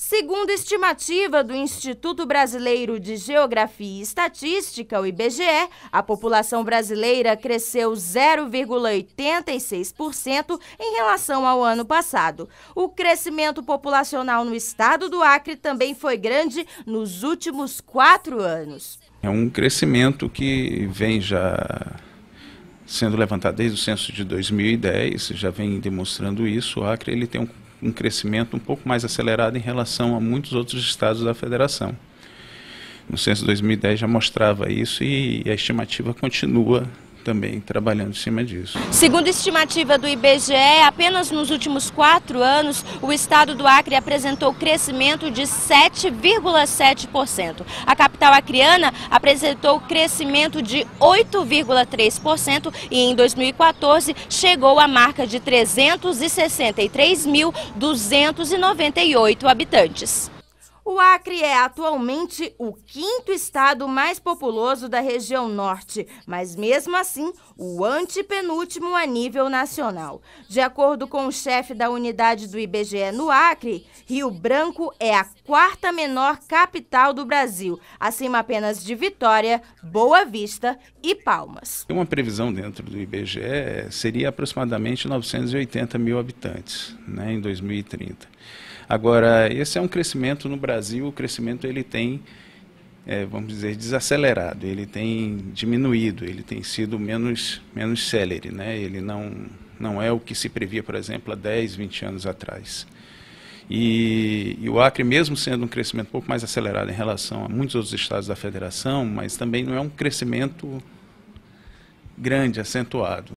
Segundo estimativa do Instituto Brasileiro de Geografia e Estatística, o IBGE, a população brasileira cresceu 0,86% em relação ao ano passado. O crescimento populacional no estado do Acre também foi grande nos últimos quatro anos. É um crescimento que vem já sendo levantado desde o censo de 2010, já vem demonstrando isso. O Acre ele tem um um crescimento um pouco mais acelerado em relação a muitos outros estados da federação. No censo 2010 já mostrava isso e a estimativa continua também trabalhando em cima disso. Segundo estimativa do IBGE, apenas nos últimos quatro anos, o estado do Acre apresentou crescimento de 7,7%. A capital acriana apresentou crescimento de 8,3% e em 2014 chegou à marca de 363.298 habitantes. O Acre é atualmente o quinto estado mais populoso da região norte, mas mesmo assim, o antepenúltimo a nível nacional. De acordo com o chefe da unidade do IBGE no Acre, Rio Branco é a quarta menor capital do Brasil, acima apenas de Vitória, Boa Vista e Palmas. Uma previsão dentro do IBGE seria aproximadamente 980 mil habitantes né, em 2030. Agora, esse é um crescimento no Brasil Brasil o crescimento ele tem, é, vamos dizer, desacelerado, ele tem diminuído, ele tem sido menos, menos célere, né? ele não, não é o que se previa, por exemplo, há 10, 20 anos atrás. E, e, o Acre, mesmo sendo um crescimento um pouco mais acelerado em relação a muitos outros estados da federação, mas também não é um crescimento grande, acentuado.